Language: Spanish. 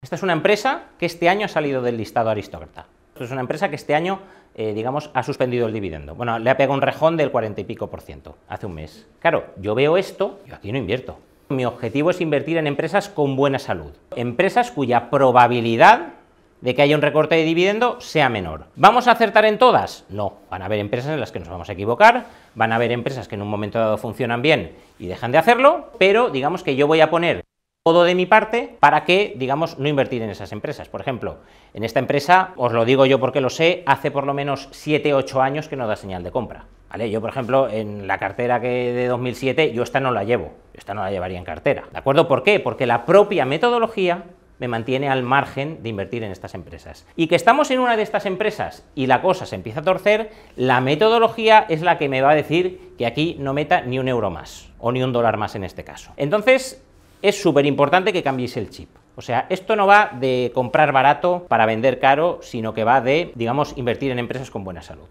Esta es una empresa que este año ha salido del listado aristócrata. Esta es una empresa que este año, eh, digamos, ha suspendido el dividendo. Bueno, le ha pegado un rejón del 40 y pico por ciento hace un mes. Claro, yo veo esto, yo aquí no invierto. Mi objetivo es invertir en empresas con buena salud, empresas cuya probabilidad de que haya un recorte de dividendo sea menor. ¿Vamos a acertar en todas? No. Van a haber empresas en las que nos vamos a equivocar, van a haber empresas que en un momento dado funcionan bien y dejan de hacerlo, pero digamos que yo voy a poner de mi parte para que, digamos, no invertir en esas empresas. Por ejemplo, en esta empresa, os lo digo yo porque lo sé, hace por lo menos 7-8 años que no da señal de compra. ¿Vale? Yo, por ejemplo, en la cartera que de 2007, yo esta no la llevo, esta no la llevaría en cartera. ¿De acuerdo? ¿Por qué? Porque la propia metodología me mantiene al margen de invertir en estas empresas. Y que estamos en una de estas empresas y la cosa se empieza a torcer, la metodología es la que me va a decir que aquí no meta ni un euro más, o ni un dólar más en este caso. Entonces, es súper importante que cambiéis el chip. O sea, esto no va de comprar barato para vender caro, sino que va de, digamos, invertir en empresas con buena salud.